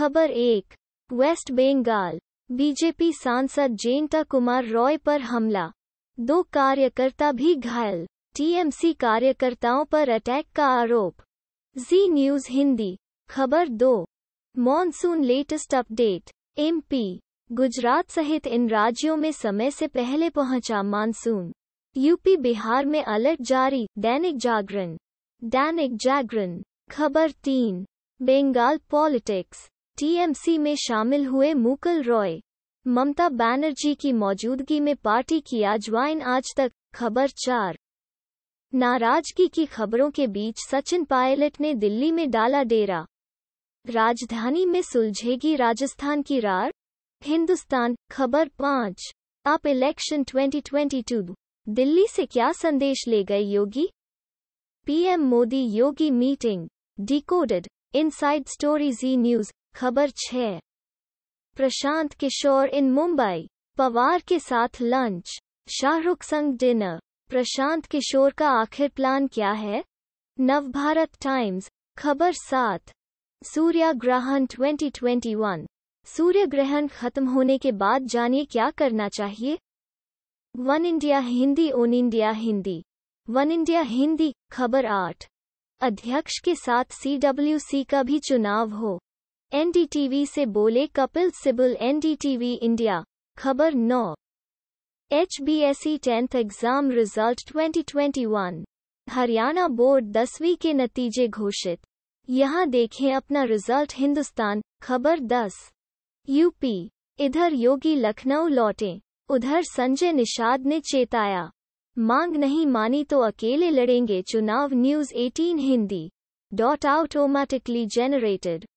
खबर एक waste Bengal BJP सांसद जयंता कुमार रॉय पर हमला दो कार्यकर्ता भी घायल टीएमसी कार्यकर्ताओं पर अटैक का आरोप जी न्यूज हिंदी खबर दो monsoon latest update MP Gujarat सहित इन राज्यों में समय से पहले पहुंचा मानसून यूपी बिहार में अलर्ट जारी दैनिक जागरण दैनिक जागरण खबर तीन बंगाल पॉलिटिक्स टीएमसी में शामिल हुए मुकुल रॉय ममता बनर्जी की मौजूदगी में पार्टी किया ज्वाइन आज तक खबर चार नाराजगी की खबरों के बीच सचिन पायलट ने दिल्ली में डाला डेरा राजधानी में सुलझेगी राजस्थान की रार हिंदुस्तान खबर पाँच आप इलेक्शन 2022 दिल्ली से क्या संदेश ले गए Yogi PM Modi Yogi meeting decoded inside story Zee news खबर छः प्रशांत किशोर इन मुंबई पवार के साथ लंच शाहरुख संग डिनर प्रशांत किशोर का आखिर प्लान क्या है नवभारत टाइम्स खबर सात सूर्य ग्रहण 2021 सूर्य ग्रहण खत्म होने के बाद जानिए क्या करना चाहिए one India Hindi one India Hindi one India Hindi खबर आठ अध्यक्ष के साथ सीडब्ल्यूसी का भी चुनाव हो एनडीटीवी से बोले कपिल सिबल एनडीटीवी इंडिया खबर नौ H B S tenth exam result 2021 Haryana board दसवीं के नतीजे घोषित यहाँ देखें अपना रिजल्ट हिंदुस्तान खबर दस यूपी इधर योगी लखनऊ लौटे उधर संजय निषाद ने चेताया मांग नहीं मानी तो अकेले लड़ेंगे चुनाव news 18 Hindi dot automatically generated